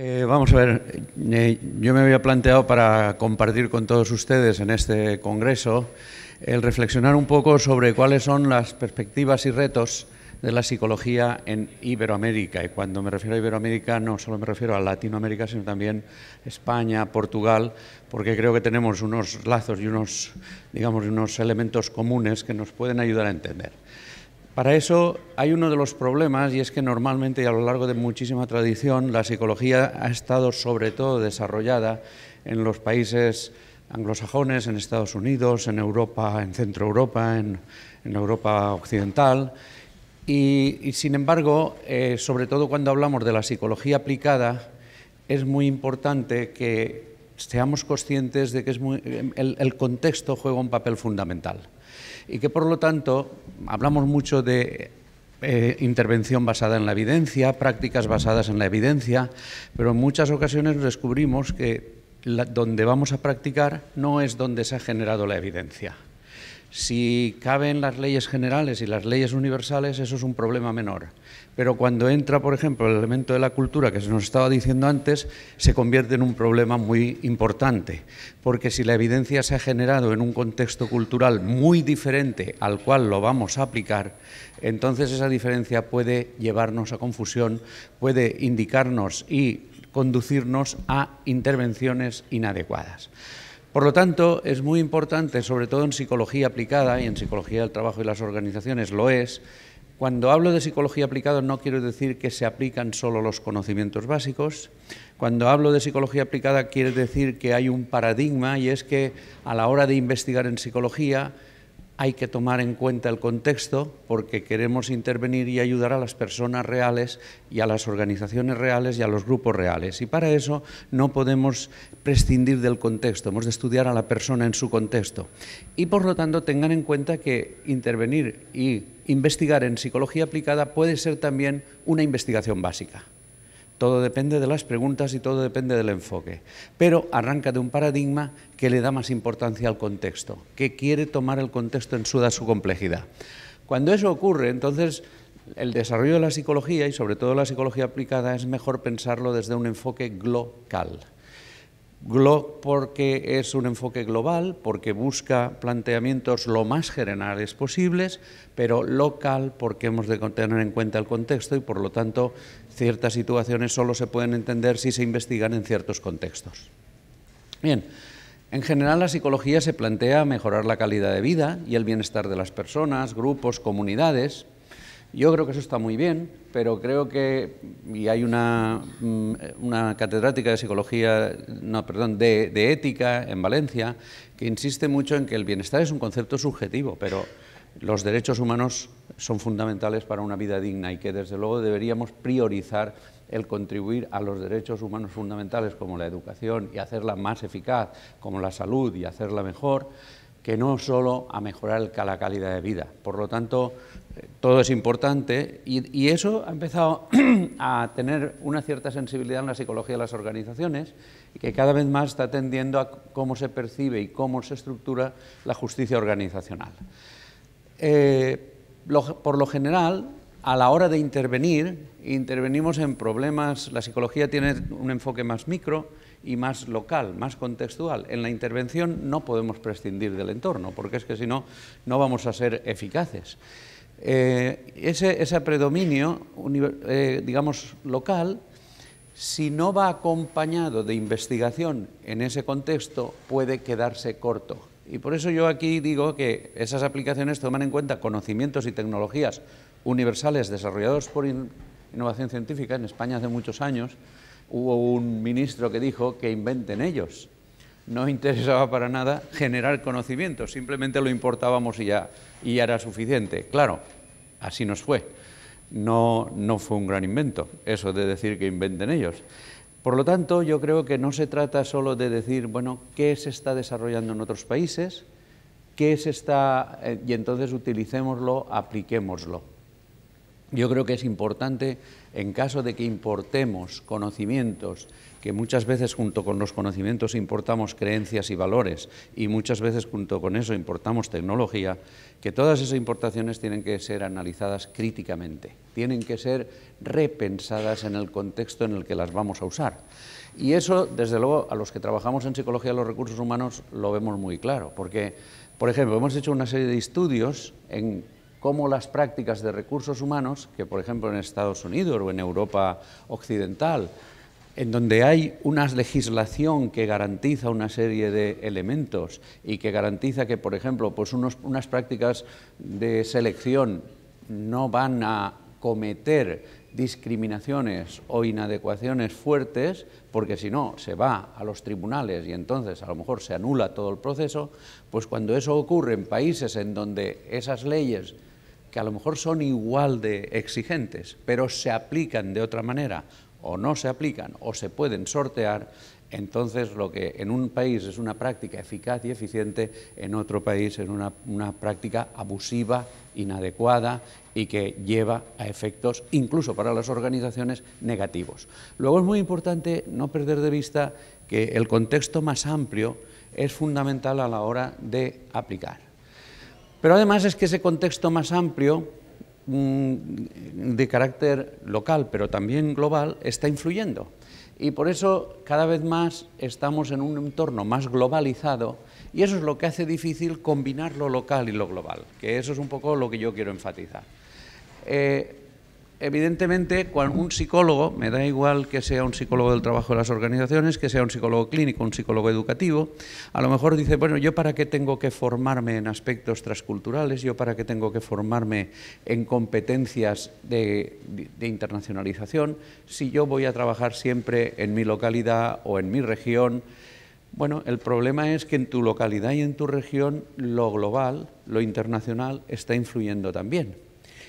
Eh, vamos a ver, eh, yo me había planteado para compartir con todos ustedes en este Congreso el reflexionar un poco sobre cuáles son las perspectivas y retos de la psicología en Iberoamérica. Y cuando me refiero a Iberoamérica no solo me refiero a Latinoamérica, sino también España, Portugal, porque creo que tenemos unos lazos y unos, digamos, unos elementos comunes que nos pueden ayudar a entender. Para eso hay uno de los problemas y es que normalmente y a lo largo de muchísima tradición la psicología ha estado sobre todo desarrollada en los países anglosajones, en Estados Unidos, en Europa, en Centro Europa, en, Europa Occidental. Y, sin embargo, eh, sobre todo cuando hablamos de la psicología aplicada, es muy importante que seamos conscientes de que el contexto juega un papel fundamental y que por lo tanto hablamos mucho de eh, intervención basada en la evidencia, prácticas basadas en la evidencia, pero en muchas ocasiones descubrimos que donde vamos a practicar no es donde se ha generado la evidencia. Si caben las leyes generales y las leyes universales, eso es un problema menor pero cuando entra, por ejemplo, el elemento de la cultura que se nos estaba diciendo antes, se convierte en un problema muy importante, porque si la evidencia se ha generado en un contexto cultural muy diferente al cual lo vamos a aplicar, entonces esa diferencia puede llevarnos a confusión, puede indicarnos y conducirnos a intervenciones inadecuadas. Por lo tanto, es muy importante, sobre todo en psicología aplicada y en psicología del trabajo y las organizaciones lo es, cuando hablo de psicología aplicada no quiero decir que se aplican solo los conocimientos básicos. Cuando hablo de psicología aplicada quiere decir que hay un paradigma y es que a la hora de investigar en psicología hay que tomar en cuenta el contexto porque queremos intervenir y ayudar a las personas reales y a las organizaciones reales y a los grupos reales. Y para eso no podemos prescindir del contexto, hemos de estudiar a la persona en su contexto. Y por lo tanto tengan en cuenta que intervenir y investigar en psicología aplicada puede ser también una investigación básica. Todo depende de las preguntas y todo depende del enfoque. Pero arranca de un paradigma que le da más importancia al contexto, que quiere tomar el contexto en da su complejidad. Cuando eso ocurre, entonces el desarrollo de la psicología y sobre todo la psicología aplicada es mejor pensarlo desde un enfoque global porque es un enfoque global, porque busca planteamientos lo más generales posibles, pero local porque hemos de tener en cuenta el contexto y por lo tanto ciertas situaciones solo se pueden entender si se investigan en ciertos contextos. Bien, en general la psicología se plantea mejorar la calidad de vida y el bienestar de las personas, grupos, comunidades, yo creo que eso está muy bien, pero creo que, y hay una, mm, una catedrática de psicología, no, perdón, de, de, ética en Valencia, que insiste mucho en que el bienestar es un concepto subjetivo, pero los derechos humanos son fundamentales para una vida digna y que desde luego deberíamos priorizar el contribuir a los derechos humanos fundamentales como la educación y hacerla más eficaz, como la salud y hacerla mejor que no solo a mejorar la calidad de vida. Por lo tanto, eh, todo es importante y, eso ha empezado a tener una cierta sensibilidad en la psicología de las organizaciones y que cada vez más está tendiendo a cómo se percibe y cómo se estructura la justicia organizacional. Eh, por lo general, a la hora de intervenir, intervenimos en problemas, la psicología tiene un enfoque más micro, y más local, más contextual. En la intervención no podemos prescindir del entorno, porque es que si no, no vamos a ser eficaces. Eh, ese, predominio, eh, digamos, local, si no va acompañado de investigación en ese contexto, puede quedarse corto. Y por eso yo aquí digo que esas aplicaciones toman en cuenta conocimientos y tecnologías universales desarrollados por innovación científica en España hace muchos años, hubo un ministro que dijo que inventen ellos. No interesaba para nada generar conocimiento, simplemente lo importábamos y ya, y era suficiente. Claro, así nos fue. No, no fue un gran invento, eso de decir que inventen ellos. Por lo tanto, yo creo que no se trata solo de decir, bueno, qué se está desarrollando en otros países, qué se está, eh, y entonces utilicémoslo, apliquémoslo. Yo creo que es importante, en caso de que importemos conocimientos, que muchas veces junto con los conocimientos importamos creencias y valores, y muchas veces junto con eso importamos tecnología, que todas esas importaciones tienen que ser analizadas críticamente, tienen que ser repensadas en el contexto en el que las vamos a usar. Y eso, desde luego, a los que trabajamos en psicología de los recursos humanos lo vemos muy claro, porque, por ejemplo, hemos hecho una serie de estudios en cómo las prácticas de recursos humanos, que por ejemplo en Estados Unidos o en Europa Occidental, en donde hay una legislación que garantiza una serie de elementos y que garantiza que, por ejemplo, pues unas prácticas de selección no van a cometer discriminaciones o inadecuaciones fuertes, porque si no se va a los tribunales y entonces a lo mejor se anula todo el proceso, pues cuando eso ocurre en países en donde esas leyes que a lo mejor son igual de exigentes, pero se aplican de otra manera, o no se aplican, o se pueden sortear, entonces lo que en un país es una práctica eficaz y eficiente, en otro país es una, una práctica abusiva, inadecuada y que lleva a efectos, incluso para las organizaciones, negativos. Luego es muy importante no perder de vista que el contexto más amplio es fundamental a la hora de aplicar. Pero además es que ese contexto más amplio, mm, de carácter local, pero también global, está influyendo. Y por eso cada vez más estamos en un entorno más globalizado y eso es lo que hace difícil combinar lo local y lo global, que eso es un poco lo que yo quiero enfatizar. Eh, evidentemente, cuando un psicólogo, me da igual que sea un psicólogo del trabajo de las organizaciones, que sea un psicólogo clínico, un psicólogo educativo, a lo mejor dice, bueno, yo para qué tengo que formarme en aspectos transculturales, yo para qué tengo que formarme en competencias de, de internacionalización, si yo voy a trabajar siempre en mi localidad o en mi región. Bueno, el problema es que en tu localidad y en tu región lo global, lo internacional, está influyendo también.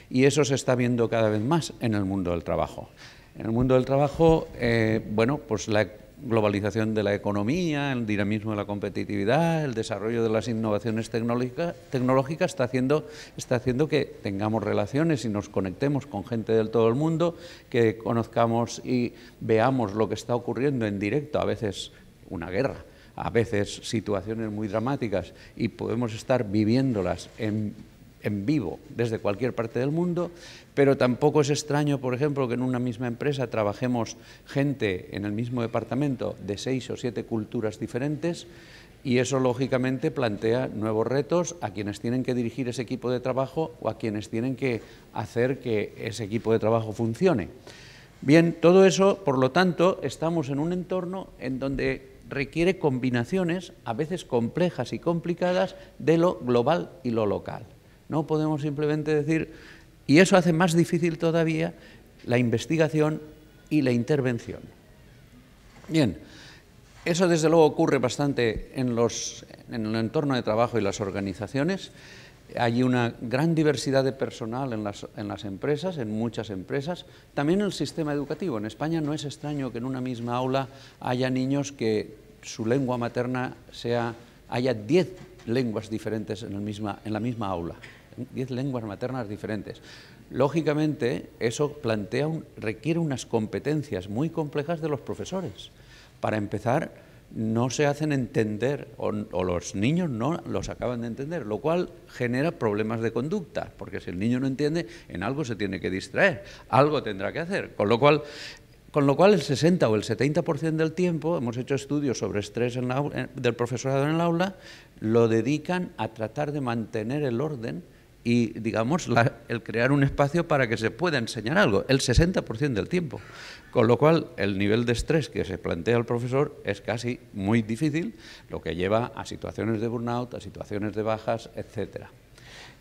Y eso se está viendo cada vez más en el mundo del trabajo. En el mundo del trabajo, eh, bueno, pues la globalización de la economía, el dinamismo de la competitividad, el desarrollo de las innovaciones tecnológicas está, haciendo, está haciendo que tengamos relaciones y nos conectemos con gente del todo el mundo, que conozcamos y veamos lo que está ocurriendo en directo, a veces una guerra, a veces situaciones muy dramáticas y podemos estar viviéndolas en en vivo desde cualquier parte del mundo, pero tampoco es extraño, por ejemplo, que en una misma empresa trabajemos gente en el mismo departamento de seis o siete culturas diferentes y eso lógicamente plantea nuevos retos a quienes tienen que dirigir ese equipo de trabajo o a quienes tienen que hacer que ese equipo de trabajo funcione. Bien, todo eso, por lo tanto, estamos en un entorno en donde requiere combinaciones, a veces complejas y complicadas, de lo global y lo local. No podemos simplemente decir, y eso hace más difícil todavía la investigación y la intervención. Bien, eso desde luego ocurre bastante en, los, en el entorno de trabajo y las organizaciones. Hay una gran diversidad de personal en las, empresas, en muchas empresas. También en el sistema educativo. En España no es extraño que en una misma aula haya niños que su lengua materna sea, haya 10 lenguas diferentes en la misma aula. 10 lenguas maternas diferentes. Lógicamente, eso plantea requiere unas competencias muy complejas de los profesores. Para empezar, no se hacen entender o, los niños no los acaban de entender, lo cual genera problemas de conducta, porque si el niño no entiende, en algo se tiene que distraer, algo tendrá que hacer, con lo cual... Con lo cual el 60 o el 70% del tiempo, hemos hecho estudios sobre estrés eh, del profesorado en el aula, lo dedican a tratar de mantener el orden y, digamos, el crear un espacio para que se pueda enseñar algo, el 60% del tiempo. Con lo cual, el nivel de estrés que se plantea el profesor es casi muy difícil, lo que lleva a situaciones de burnout, a situaciones de bajas, etcétera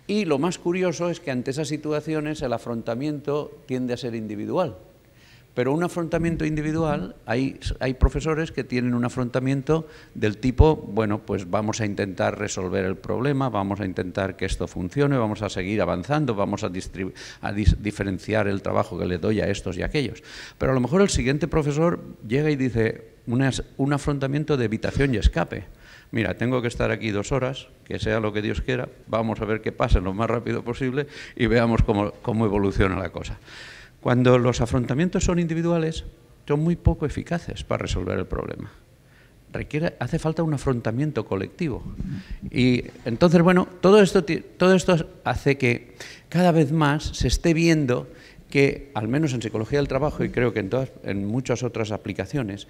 Y lo más curioso es que ante esas situaciones el afrontamiento tiende a ser individual. Pero un afrontamiento individual, hay, profesores que tienen un afrontamiento del tipo, bueno, pues vamos a intentar resolver el problema, vamos a intentar que esto funcione, vamos a seguir avanzando, vamos a, a diferenciar el trabajo que le doy a estos y a aquellos. Pero a lo mejor el siguiente profesor llega y dice un afrontamiento de evitación y escape mira, tengo que estar aquí dos horas, que sea lo que Dios quiera, vamos a ver qué pasa lo más rápido posible y veamos cómo, cómo evoluciona la cosa. Cuando los afrontamientos son individuales, son muy poco eficaces para resolver el problema. hace falta un afrontamiento colectivo. Y entonces, bueno, todo esto, todo esto hace que cada vez más se esté viendo que, al menos en psicología del trabajo y creo que en muchas otras aplicaciones,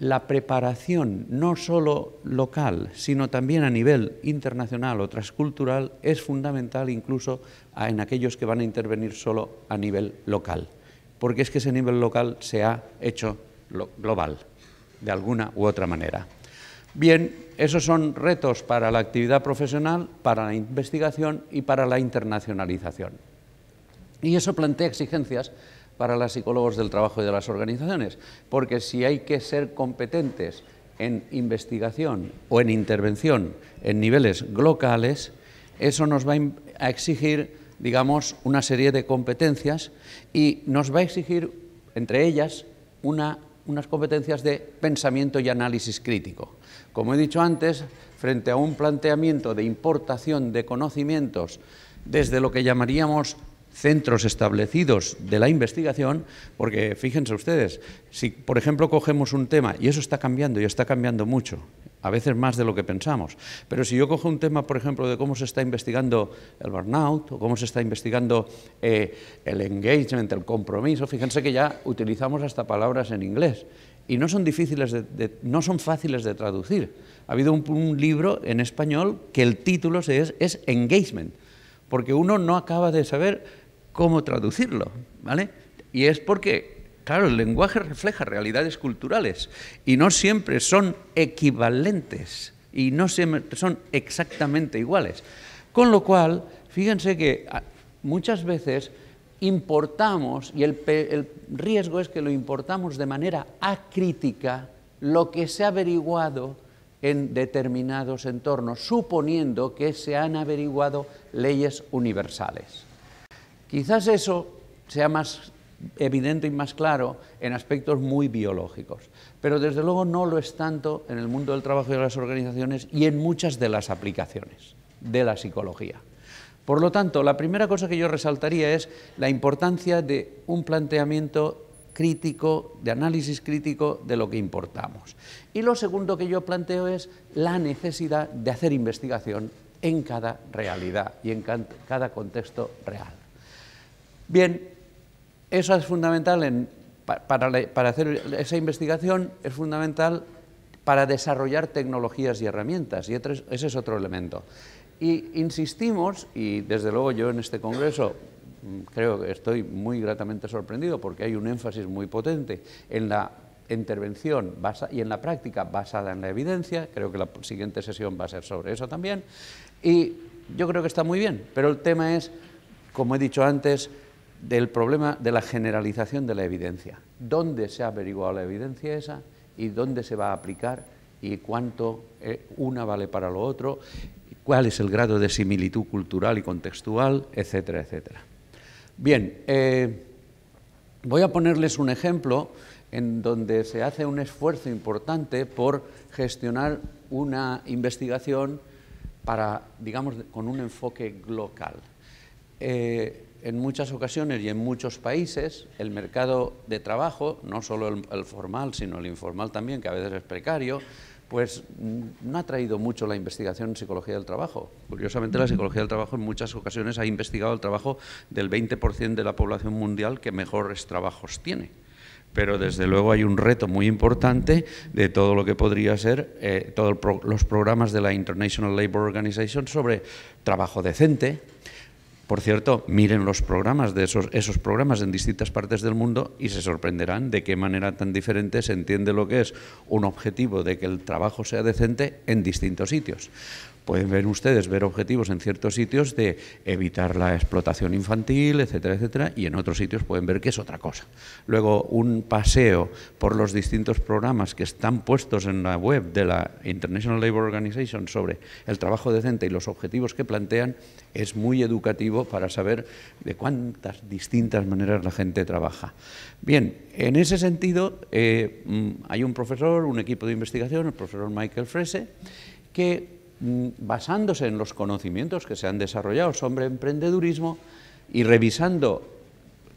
la preparación no solo local, sino también a nivel internacional o transcultural es fundamental incluso en aquellos que van a intervenir solo a nivel local, porque es que ese nivel local se ha hecho global, de alguna u otra manera. Bien, esos son retos para la actividad profesional, para la investigación y para la internacionalización. Y eso plantea exigencias para los psicólogos del trabajo y de las organizaciones, porque si hay que ser competentes en investigación o en intervención en niveles locales, eso nos va a exigir, digamos, una serie de competencias y nos va a exigir, entre ellas, unas competencias de pensamiento y análisis crítico. Como he dicho antes, frente a un planteamiento de importación de conocimientos desde lo que llamaríamos centros establecidos de la investigación, porque fíjense ustedes, si por ejemplo cogemos un tema, y eso está cambiando y está cambiando mucho, a veces más de lo que pensamos, pero si yo cojo un tema, por ejemplo, de cómo se está investigando el burnout o cómo se está investigando eh, el engagement, el compromiso, fíjense que ya utilizamos hasta palabras en inglés y no son difíciles de, no son fáciles de traducir. Ha habido un, libro en español que el título es, es engagement, porque uno no acaba de saber cómo traducirlo, ¿vale? Y es porque, claro, el lenguaje refleja realidades culturales y no siempre son equivalentes y no siempre son exactamente iguales. Con lo cual, fíjense que ah, muchas veces importamos, y el, riesgo es que lo importamos de manera acrítica, lo que se ha averiguado en determinados entornos, suponiendo que se han averiguado leyes universales. Quizás eso sea más evidente y más claro en aspectos muy biológicos, pero desde luego no lo es tanto en el mundo del trabajo y de las organizaciones y en muchas de las aplicaciones de la psicología. Por lo tanto, la primera cosa que yo resaltaría es la importancia de un planteamiento crítico, de análisis crítico de lo que importamos. Y lo segundo que yo planteo es la necesidad de hacer investigación en cada realidad y en cada contexto real. Bien, eso es fundamental para, hacer esa investigación, es fundamental para desarrollar tecnologías y herramientas, y ese es otro elemento. Y insistimos, y desde luego yo en este congreso mm, creo que estoy muy gratamente sorprendido porque hay un énfasis muy potente en la intervención y en la práctica basada en la evidencia, creo que la siguiente sesión va a ser sobre eso también, y yo creo que está muy bien, pero el tema es, como he dicho antes, del problema de la generalización de la evidencia. ¿Dónde se ha averiguado la evidencia esa y dónde se va a aplicar y cuánto eh, una vale para lo otro, cuál es el grado de similitud cultural y contextual, etcétera, etcétera? Bien, eh, voy a ponerles un ejemplo en donde se hace un esfuerzo importante por gestionar una investigación para, digamos, con un enfoque local. Eh, en muchas ocasiones y en muchos países el mercado de trabajo, no solo el, formal, sino el informal también, que a veces es precario, pues mm, no ha traído mucho la investigación en psicología del trabajo. Curiosamente, la psicología del trabajo en muchas ocasiones ha investigado el trabajo del 20% de la población mundial que mejores trabajos tiene pero desde luego hay un reto muy importante de todo lo que podría ser eh, todos los programas de la International Labour Organization sobre trabajo decente, por cierto, miren los programas de esos, esos programas en distintas partes del mundo y se sorprenderán de qué manera tan diferente se entiende lo que es un objetivo de que el trabajo sea decente en distintos sitios pueden ver ustedes, ver objetivos en ciertos sitios de evitar la explotación infantil, etcétera, etcétera, y en otros sitios pueden ver que es otra cosa. Luego, un paseo por los distintos programas que están puestos en la web de la International Labour Organization sobre el trabajo decente y los objetivos que plantean es muy educativo para saber de cuántas distintas maneras la gente trabaja. Bien, en ese sentido, eh, mm, hay un profesor, un equipo de investigación, el profesor Michael Frese, que Mm, basándose en los conocimientos que se han desarrollado sobre emprendedurismo y revisando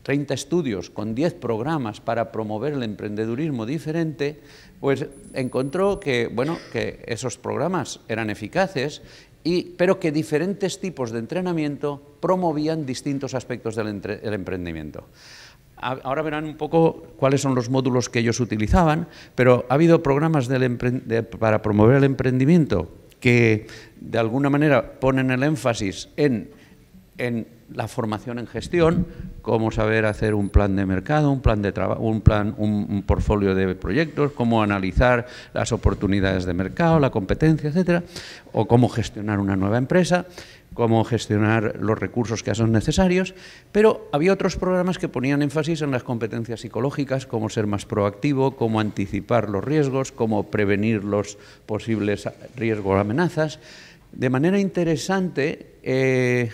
30 estudios con 10 programas para promover el emprendedurismo diferente, pues encontró que, bueno, que esos programas eran eficaces, y, pero que diferentes tipos de entrenamiento promovían distintos aspectos del emprendimiento. Ahora verán un poco cuáles son los módulos que ellos utilizaban, pero ha habido programas para promover el emprendimiento que de alguna manera ponen el énfasis en, la formación en gestión, cómo saber hacer un plan de mercado, un plan de trabajo, un plan, un, un, portfolio de proyectos, cómo analizar las oportunidades de mercado, la competencia, etcétera, o cómo gestionar una nueva empresa, cómo gestionar los recursos que son necesarios, pero había otros programas que ponían énfasis en las competencias psicológicas, cómo ser más proactivo, cómo anticipar los riesgos, cómo prevenir los posibles riesgos o amenazas. De manera interesante, eh,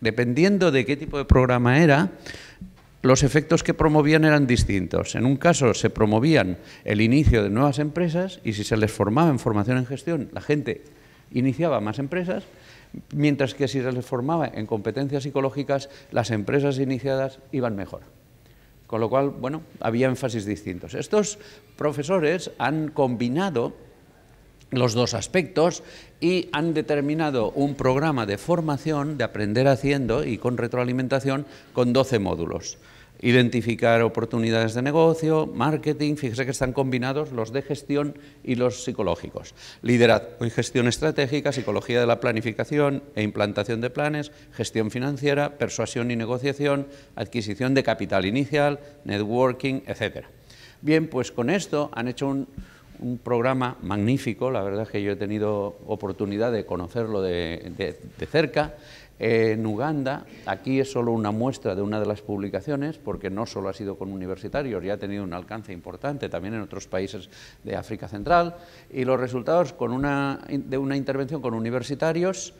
dependiendo de qué tipo de programa era, los efectos que promovían eran distintos. En un caso se promovían el inicio de nuevas empresas y si se les formaba en formación en gestión, la gente iniciaba más empresas mientras que si se les formaba en competencias psicológicas, las empresas iniciadas iban mejor. Con lo cual, bueno, había énfasis distintos. Estos profesores han combinado los dos aspectos y han determinado un programa de formación, de aprender haciendo y con retroalimentación, con 12 módulos identificar oportunidades de negocio, marketing, fíjese que están combinados los de gestión y los psicológicos. Liderazgo y gestión estratégica, psicología de la planificación e implantación de planes, gestión financiera, persuasión y negociación, adquisición de capital inicial, networking, etc. Bien, pues con esto han hecho un, programa magnífico, la verdad es que yo he tenido oportunidad de conocerlo de cerca en Uganda, aquí es solo una muestra de una de las publicaciones, porque no solo ha sido con universitarios, ya ha tenido un alcance importante también en otros países de África Central, y los resultados con de una intervención con universitarios,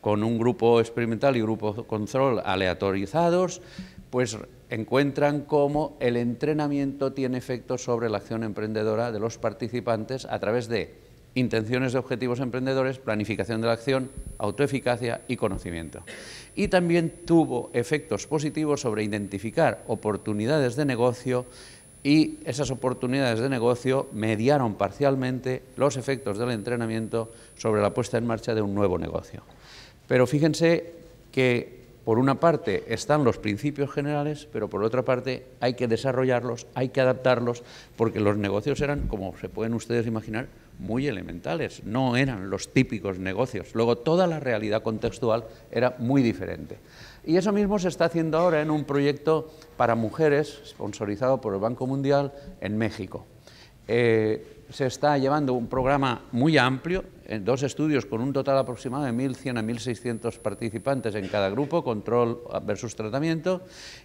con un grupo experimental y grupo control aleatorizados, pues encuentran cómo el entrenamiento tiene efecto sobre la acción emprendedora de los participantes a través de intenciones de objetivos emprendedores, planificación de la acción, autoeficacia y conocimiento. Y también tuvo efectos positivos sobre identificar oportunidades de negocio y esas oportunidades de negocio mediaron parcialmente los efectos del entrenamiento sobre la puesta en marcha de un nuevo negocio. Pero fíjense que por una parte están los principios generales, pero por otra parte hay que desarrollarlos, hay que adaptarlos, porque los negocios eran, como se pueden ustedes imaginar, muy elementales, no eran los típicos negocios. Luego toda la realidad contextual era muy diferente. Y eso mismo se está haciendo ahora en un proyecto para mujeres, sponsorizado por el Banco Mundial, en México. Eh, se está llevando un programa muy amplio, en eh, dos estudios con un total aproximado de 1.100 a 1.600 participantes en cada grupo, control versus tratamiento,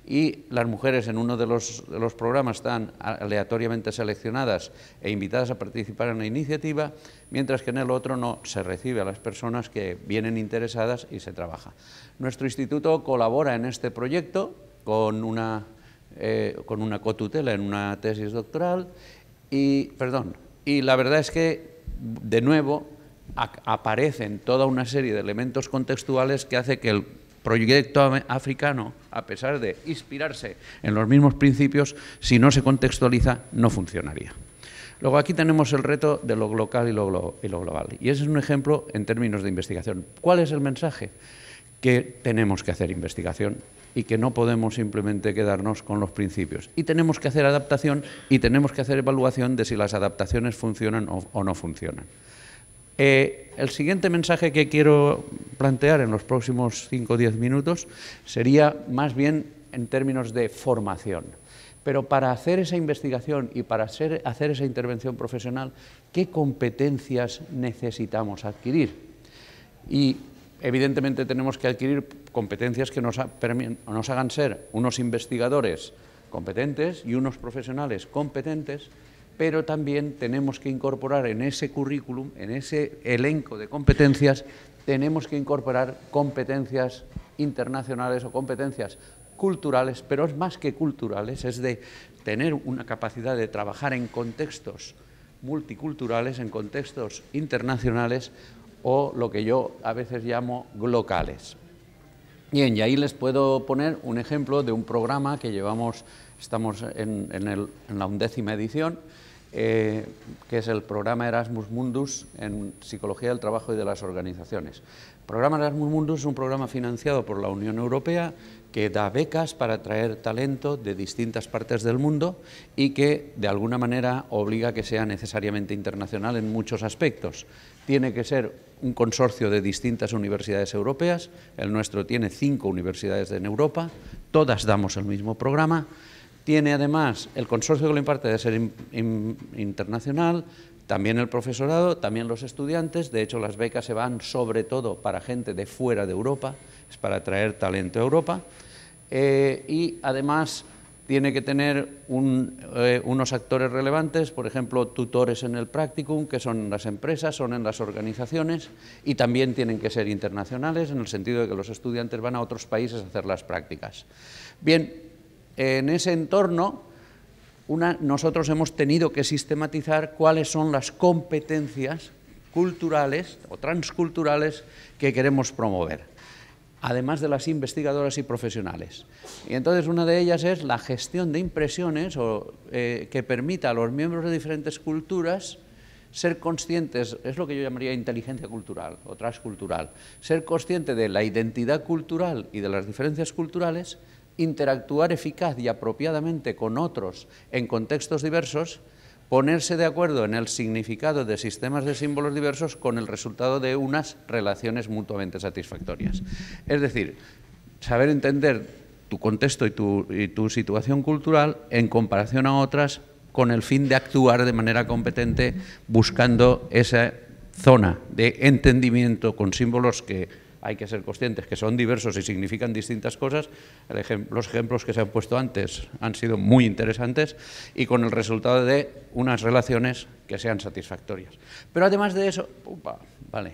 y las mujeres en uno de los, programas están aleatoriamente seleccionadas e invitadas a participar en la iniciativa, mientras que en el otro no se recibe a las personas que vienen interesadas y se trabaja. Nuestro instituto colabora en este proyecto con una, eh, con una cotutela en una tesis doctoral y, perdón, y la verdad es que, de nuevo, aparecen toda una serie de elementos contextuales que hace que el proyecto africano, a pesar de inspirarse en los mismos principios, si no se contextualiza, no funcionaría. Luego aquí tenemos el reto de lo local y lo, y lo global. Y ese es un ejemplo en términos de investigación. ¿Cuál es el mensaje? Que tenemos que hacer investigación y que no podemos simplemente quedarnos con los principios. Y tenemos que hacer adaptación y tenemos que hacer evaluación de si las adaptaciones funcionan o, no funcionan. Eh, el siguiente mensaje que quiero plantear en los próximos 5 o 10 minutos sería más bien en términos de formación. Pero para hacer esa investigación y para hacer, hacer esa intervención profesional, ¿qué competencias necesitamos adquirir? Y evidentemente tenemos que adquirir competencias que nos, hagan ser unos investigadores competentes y unos profesionales competentes, pero también tenemos que incorporar en ese currículum, en ese elenco de competencias, tenemos que incorporar competencias internacionales o competencias culturales, pero es más que culturales, es de tener una capacidad de trabajar en contextos multiculturales, en contextos internacionales, o lo que yo a veces llamo locales. Bien, y ahí les puedo poner un ejemplo de un programa que llevamos, estamos en, la undécima edición, eh, que es el programa Erasmus Mundus en Psicología del Trabajo y de las Organizaciones. El programa Erasmus Mundus es un programa financiado por la Unión Europea que da becas para atraer talento de distintas partes del mundo y que de alguna manera obliga a que sea necesariamente internacional en muchos aspectos. Tiene que ser un consorcio de distintas universidades europeas, el nuestro tiene cinco universidades en Europa, todas damos el mismo programa, tiene además el consorcio que lo imparte de ser internacional, también el profesorado, también los estudiantes, de hecho las becas se van sobre todo para gente de fuera de Europa, es para atraer talento a Europa, eh, y además tiene que tener eh, unos actores relevantes, por ejemplo, tutores en el practicum, que son en las empresas, son en las organizaciones, y también tienen que ser internacionales, en el sentido de que los estudiantes van a otros países a hacer las prácticas. Bien, en ese entorno, nosotros hemos tenido que sistematizar cuáles son las competencias culturales o transculturales que queremos promover además de las investigadoras y profesionales. Y entonces una de ellas es la gestión de impresiones eh, que permita a los miembros de diferentes culturas ser conscientes, es lo que yo llamaría inteligencia cultural o transcultural, ser consciente de la identidad cultural y de las diferencias culturales, interactuar eficaz y apropiadamente con otros en contextos diversos ponerse de acuerdo en el significado de sistemas de símbolos diversos con el resultado de unas relaciones mutuamente satisfactorias. Es decir, saber entender tu contexto y tu, situación cultural en comparación a otras con el fin de actuar de manera competente buscando esa zona de entendimiento con símbolos que hay que ser conscientes que son diversos y significan distintas cosas. los ejemplos que se han puesto antes han sido muy interesantes y con el resultado de unas relaciones que sean satisfactorias. Pero además de eso, vale.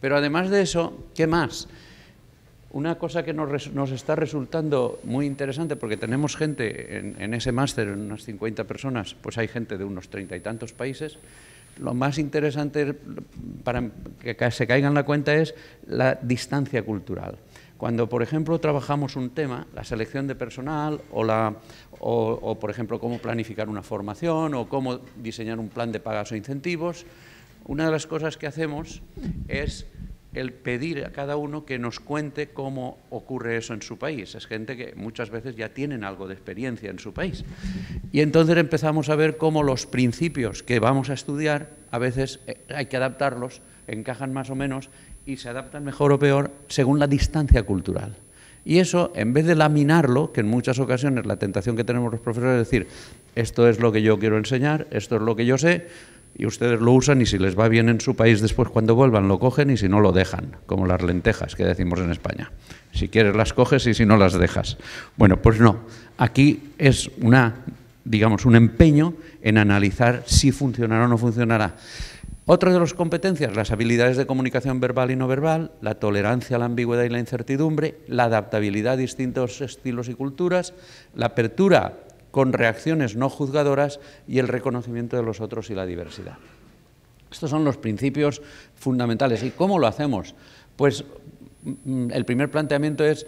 Pero además de eso, ¿qué más? Una cosa que nos, está resultando muy interesante, porque tenemos gente en, ese máster, en unas 50 personas, pues hay gente de unos treinta y tantos países, lo más interesante para que se caiga en la cuenta es la distancia cultural. Cuando, por ejemplo, trabajamos un tema, la selección de personal o, la, o, por ejemplo, cómo planificar una formación o cómo diseñar un plan de pagas o incentivos, una de las cosas que hacemos es el pedir a cada uno que nos cuente cómo ocurre eso en su país. Es gente que muchas veces ya tienen algo de experiencia en su país. Y entonces empezamos a ver cómo los principios que vamos a estudiar, a veces eh, hay que adaptarlos, encajan más o menos y se adaptan mejor o peor según la distancia cultural. Y eso, en vez de laminarlo, que en muchas ocasiones la tentación que tenemos los profesores es decir, esto es lo que yo quiero enseñar, esto es lo que yo sé, y ustedes lo usan y si les va bien en su país después cuando vuelvan lo cogen y si no lo dejan, como las lentejas que decimos en España. Si quieres las coges y si no las dejas. Bueno, pues no, aquí es una digamos un empeño en analizar si funcionará o no funcionará. Otra de las competencias, las habilidades de comunicación verbal y no verbal, la tolerancia a la ambigüedad y la incertidumbre, la adaptabilidad a distintos estilos y culturas, la apertura con reacciones no juzgadoras y el reconocimiento de los otros y la diversidad. Estos son los principios fundamentales. ¿Y cómo lo hacemos? Pues mm, el primer planteamiento es,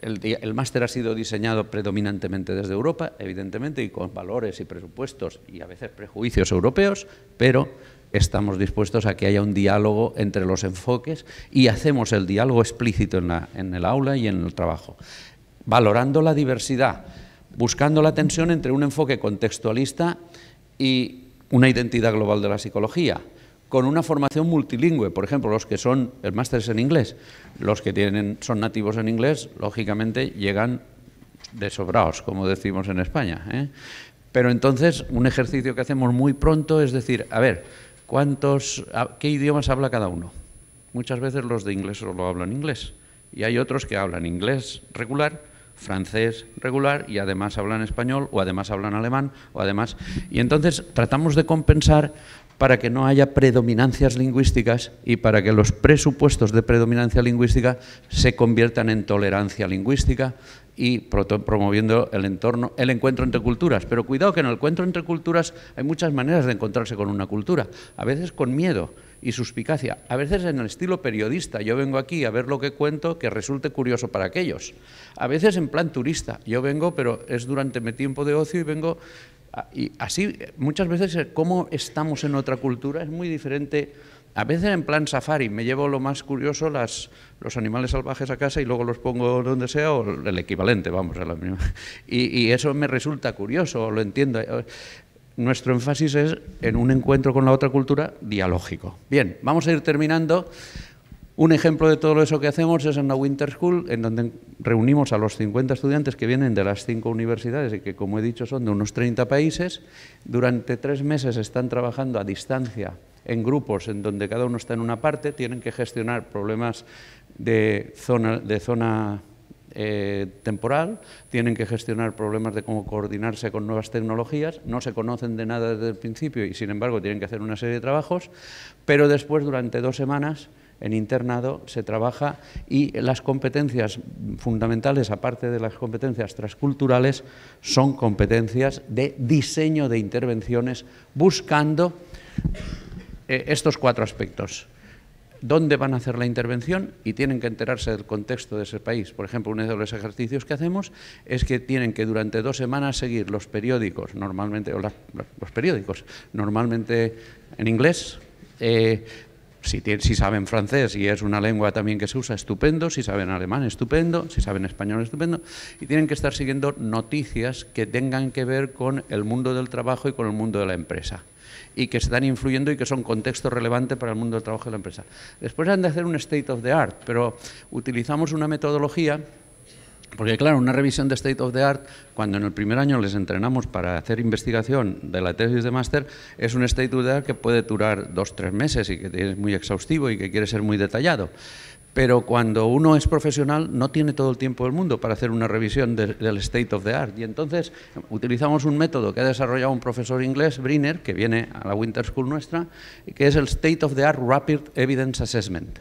el, máster ha sido diseñado predominantemente desde Europa, evidentemente, y con valores y presupuestos y a veces prejuicios europeos, pero estamos dispuestos a que haya un diálogo entre los enfoques y hacemos el diálogo explícito en el aula y en el trabajo, valorando la diversidad buscando la tensión entre un enfoque contextualista y una identidad global de la psicología, con una formación multilingüe, por ejemplo, los que son el máster en inglés, los que tienen, son nativos en inglés, lógicamente llegan de como decimos en España. ¿eh? Pero entonces, un ejercicio que hacemos muy pronto es decir, a ver, ¿qué idiomas habla cada uno? Muchas veces los de inglés solo hablan inglés, y hay otros que hablan inglés regular, francés regular y además hablan español o además hablan alemán o además... Y entonces tratamos de compensar para que no haya predominancias lingüísticas y para que los presupuestos de predominancia lingüística se conviertan en tolerancia lingüística y promoviendo el entorno, el encuentro entre culturas. Pero cuidado que en el encuentro entre culturas hay muchas maneras de encontrarse con una cultura, a veces con miedo, y suspicacia, a veces en el estilo periodista, yo vengo aquí a ver lo que cuento que resulte curioso para aquellos, a veces en plan turista, yo vengo pero es durante mi tiempo de ocio y vengo, y así muchas veces eh, cómo estamos en otra cultura es muy diferente a veces en plan safari, me llevo lo más curioso, los animales salvajes a casa y luego los pongo donde sea, o el equivalente, vamos, a la misma. y eso me resulta curioso, lo entiendo nuestro énfasis es en un encuentro con la otra cultura dialógico. Bien, vamos a ir terminando. Un ejemplo de todo eso que hacemos es en la Winter School, en donde reunimos a los 50 estudiantes que vienen de las cinco universidades y que, como he dicho, son de unos 30 países. Durante tres meses están trabajando a distancia en grupos en donde cada uno está en una parte, tienen que gestionar problemas de zona, de zona eh, temporal, tienen que gestionar problemas de cómo coordinarse con nuevas tecnologías, no se conocen de nada desde el principio y sin embargo tienen que hacer una serie de trabajos, pero después durante dos semanas en internado se trabaja y las competencias fundamentales, aparte de las competencias transculturales, son competencias de diseño de intervenciones buscando eh, estos cuatro aspectos dónde van a hacer la intervención y tienen que enterarse del contexto de ese país. Por ejemplo, uno de los ejercicios que hacemos es que tienen que durante dos semanas seguir los periódicos, normalmente, los periódicos, normalmente en inglés. Eh, si, saben francés y es una lengua también que se usa, estupendo, si saben alemán, estupendo, si saben español, estupendo, y tienen que estar siguiendo noticias que tengan que ver con el mundo del trabajo y con el mundo de la empresa y que están influyendo y que son contexto relevante para el mundo del trabajo de la empresa. Después han de hacer un state of the art, pero utilizamos una metodología porque claro, una revisión de State of the Art, cuando en el primer año les entrenamos para hacer investigación de la tesis de máster, es un State of the Art que puede durar dos, tres meses y que es muy exhaustivo y que quiere ser muy detallado pero cuando uno es profesional no tiene todo el tiempo del mundo para hacer una revisión del state of the art. Y entonces utilizamos un método que ha desarrollado un profesor inglés, Briner, que viene a la Winter School nuestra, que es el State of the Art Rapid Evidence Assessment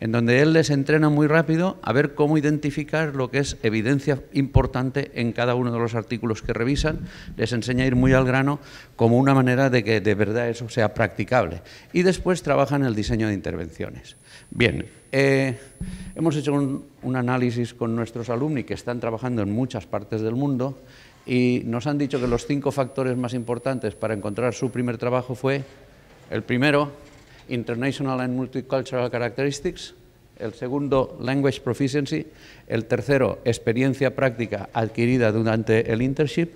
en donde él les entrena muy rápido a ver cómo identificar lo que es evidencia importante en cada uno de los artículos que revisan, les enseña a ir muy al grano como una manera de que de verdad eso sea practicable. Y después trabajan el diseño de intervenciones. Bien, eh, hemos hecho un, análisis con nuestros alumni que están trabajando en muchas partes del mundo y nos han dicho que los cinco factores más importantes para encontrar su primer trabajo fue el primero, International and Multicultural Characteristics, el segundo, Language Proficiency, el tercero, experiencia práctica adquirida durante el internship,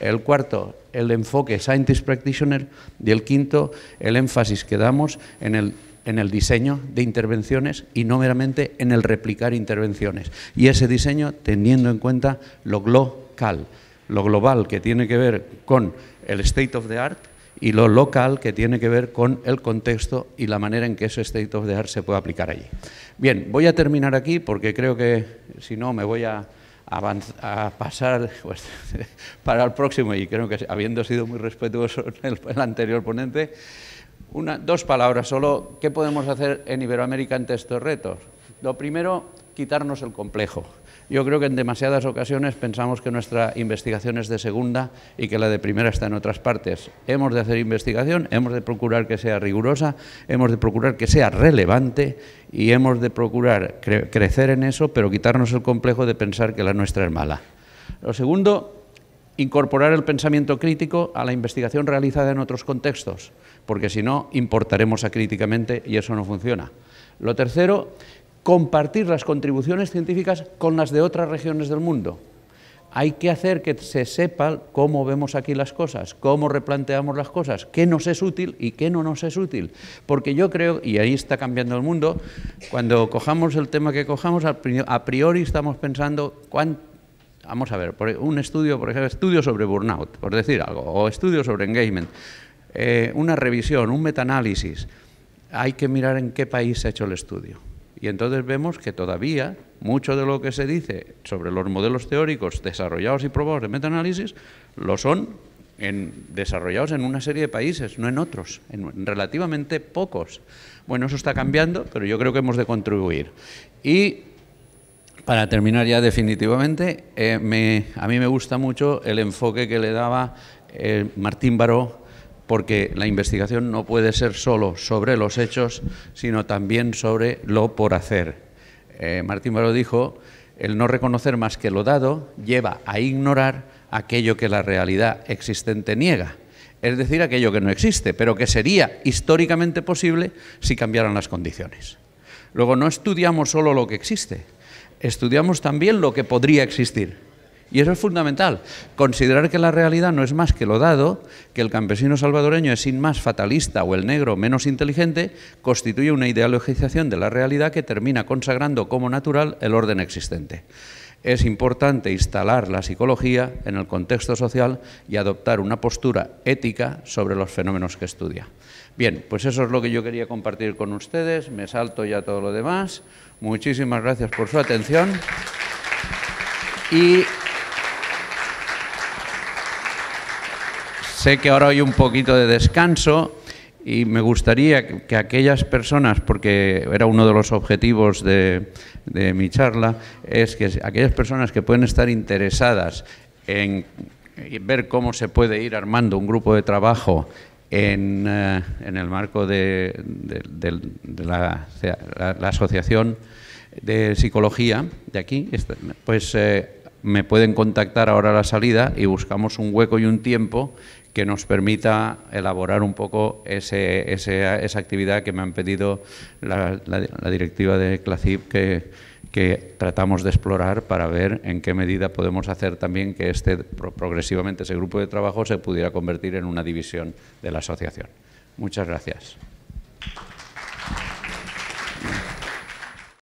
el cuarto, el enfoque Scientist Practitioner y el quinto, el énfasis que damos en el en el diseño de intervenciones y no meramente en el replicar intervenciones. Y ese diseño teniendo en cuenta lo local, lo global que tiene que ver con el state of the art y lo local que tiene que ver con el contexto y la manera en que ese state of the art se puede aplicar allí. Bien, voy a terminar aquí porque creo que si no me voy a, a pasar pues, para el próximo y creo que habiendo sido muy respetuoso el anterior ponente, dos palabras solo. ¿Qué podemos hacer en Iberoamérica ante estos retos? Lo primero, quitarnos el complejo. Yo creo que en demasiadas ocasiones pensamos que nuestra investigación es de segunda y que la de primera está en otras partes. Hemos de hacer investigación, hemos de procurar que sea rigurosa, hemos de procurar que sea relevante y hemos de procurar crecer en eso, pero quitarnos el complejo de pensar que la nuestra es mala. Lo segundo, incorporar el pensamiento crítico a la investigación realizada en otros contextos, porque si no, importaremos acríticamente y eso no funciona. Lo tercero, compartir las contribuciones científicas con las de otras regiones del mundo. Hay que hacer que se sepa cómo vemos aquí las cosas, cómo replanteamos las cosas, qué nos es útil y qué no nos es útil. Porque yo creo, y ahí está cambiando el mundo, cuando cojamos el tema que cojamos, a priori estamos pensando cuánto vamos a ver, e-, un estudio, por ejemplo, estudio sobre burnout, por decir algo, o estudio sobre engagement, eh, una revisión, un metaanálisis, hay que mirar en qué país se ha hecho el estudio. Y entonces vemos que todavía mucho de lo que se dice sobre los modelos teóricos desarrollados y probados de metaanálisis lo son desarrollados en una serie de países, no en otros, en relativamente pocos. Bueno, eso está cambiando, pero yo creo que hemos de contribuir. Y para terminar ya definitivamente, eh, a mí me gusta mucho el enfoque que le daba eh, Martín Baró, porque la investigación no puede ser solo sobre los hechos, sino también sobre lo por hacer. Eh, Martín Baró dijo, el no reconocer más que lo dado lleva a ignorar aquello que la realidad existente niega, es decir, aquello que no existe, pero que sería históricamente posible si cambiaran las condiciones. Luego, no estudiamos solo lo que existe, estudiamos también lo que podría existir. Y eso es fundamental, considerar que la realidad no es más que lo dado, que el campesino salvadoreño es sin más fatalista o el negro menos inteligente, constituye una ideologización de la realidad que termina consagrando como natural el orden existente. Es importante instalar la psicología en el contexto social y adoptar una postura ética sobre los fenómenos que estudia. Bien, pues eso es lo que yo quería compartir con ustedes. Me salto ya todo lo demás. Muchísimas gracias por su atención. Y sé que ahora hay un poquito de descanso y me gustaría que aquellas personas, porque era uno de los objetivos de, de mi charla, es que aquellas personas que pueden estar interesadas en ver cómo se puede ir armando un grupo de trabajo eh, en, el marco de, la, Asociación de Psicología de aquí, este, pues eh, me pueden contactar ahora a la salida y buscamos un hueco y un tiempo que nos permita elaborar un poco esa actividad que me han pedido la, la directiva de CLACIP que que tratamos de explorar para ver en qué medida podemos hacer también que este, progresivamente ese grupo de trabajo se pudiera convertir en una división de la asociación. Muchas gracias.